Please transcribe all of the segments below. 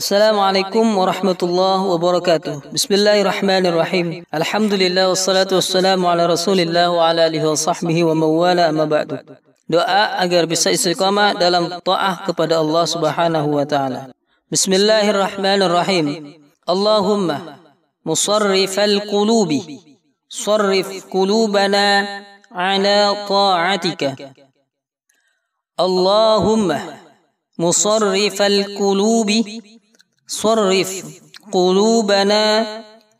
السلام عليكم ورحمة الله وبركاته بسم الله الرحمن الرحيم الحمد لله والصلاة والسلام على رسول الله وعلى آله وصحبه ومن وموالا أما بعد دعاء agar bisa istiqamah dalam ta'ah kepada Allah subhanahu wa بسم الله الرحمن الرحيم اللهم مصرف القلوب صرف قلوبنا على طاعتك اللهم مصرف القلوب Sorrif qulubana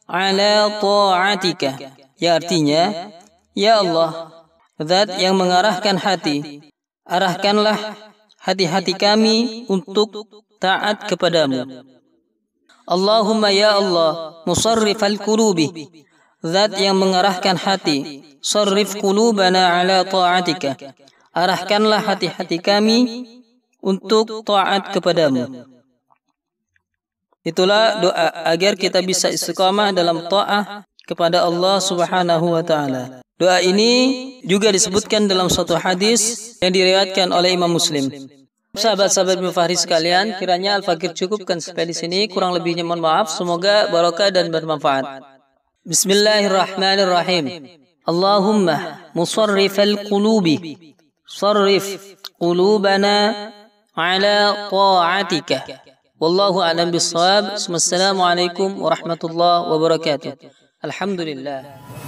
ala ta'atika. Ya artinya, Ya Allah, Zat yang mengarahkan hati, arahkanlah hati-hati kami untuk taat kepadamu. Allahumma ya Allah, musarrif al qulubi, Zat yang mengarahkan hati, sarrif kulubana ala ta'atika. Arahkanlah hati-hati kami untuk taat kepadamu. Itulah doa agar kita bisa istiqamah dalam ta'ah kepada Allah Subhanahu wa taala. Doa ini juga disebutkan dalam suatu hadis yang diriwayatkan oleh Imam Muslim. Sahabat-sahabat Mufahri sekalian, kiranya Al-Fakir cukupkan sampai di sini. Kurang lebihnya mohon maaf. Semoga barokah dan bermanfaat. Bismillahirrahmanirrahim. Allahumma musarrifal qulubi. Sarrif qulubana ala ta'atika. والله أعلم بالصواب ثم السلام عليكم ورحمة الله وبركاته الحمد لله